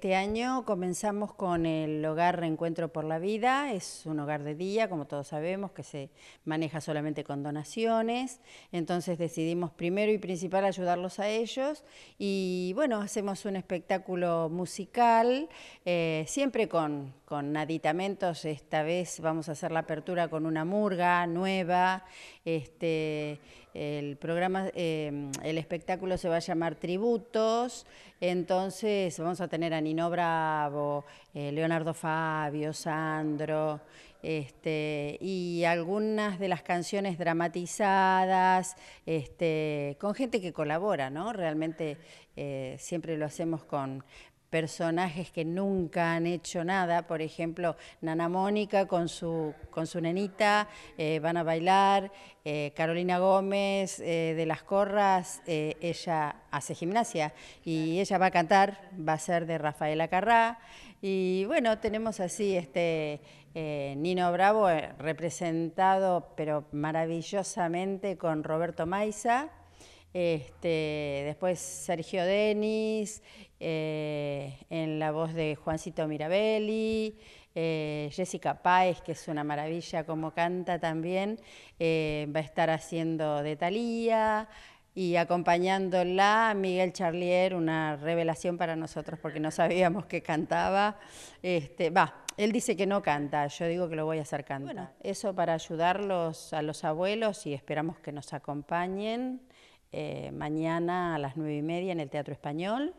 Este año comenzamos con el hogar Reencuentro por la Vida, es un hogar de día, como todos sabemos, que se maneja solamente con donaciones, entonces decidimos primero y principal ayudarlos a ellos y bueno, hacemos un espectáculo musical, eh, siempre con con aditamentos. Esta vez vamos a hacer la apertura con una murga nueva. Este, el programa, em, el espectáculo se va a llamar Tributos. Entonces vamos a tener a Nino Bravo, eh, Leonardo Fabio, Sandro. Este, y algunas de las canciones dramatizadas, este, con gente que colabora, ¿no? Realmente eh, siempre lo hacemos con personajes que nunca han hecho nada, por ejemplo, Nana Mónica con su, con su nenita, eh, van a bailar, eh, Carolina Gómez eh, de Las Corras, ella hace gimnasia y ella va a cantar, va a ser de Rafaela Carrá, y bueno, tenemos así este Nino Bravo representado, pero maravillosamente con Roberto Maiza, este, después Sergio Denis, eh, en la voz de Juancito Mirabelli, eh, Jessica Páez, que es una maravilla como canta también, eh, va a estar haciendo de Talía y acompañándola Miguel Charlier, una revelación para nosotros porque no sabíamos que cantaba. Este, va, él dice que no canta, yo digo que lo voy a hacer cantar. Eso para ayudarlos a los abuelos y esperamos que nos acompañen. Eh, mañana a las nueve y media en el Teatro Español.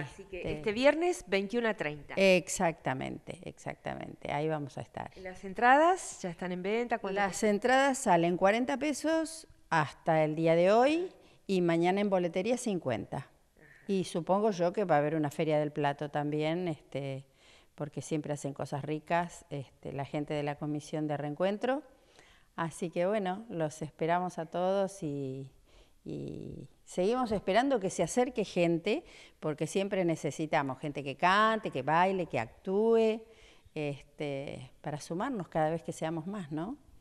Así que este, este viernes 21 a 30. Exactamente, exactamente. Ahí vamos a estar. ¿Las entradas ya están en venta? Las entradas salen 40 pesos hasta el día de hoy y mañana en boletería 50. Y supongo yo que va a haber una feria del plato también, este, porque siempre hacen cosas ricas este, la gente de la comisión de reencuentro. Así que bueno, los esperamos a todos y, seguimos esperando que se acerque gente, porque siempre necesitamos gente que cante, que baile, que actúe, este, para sumarnos cada vez que seamos más, ¿no?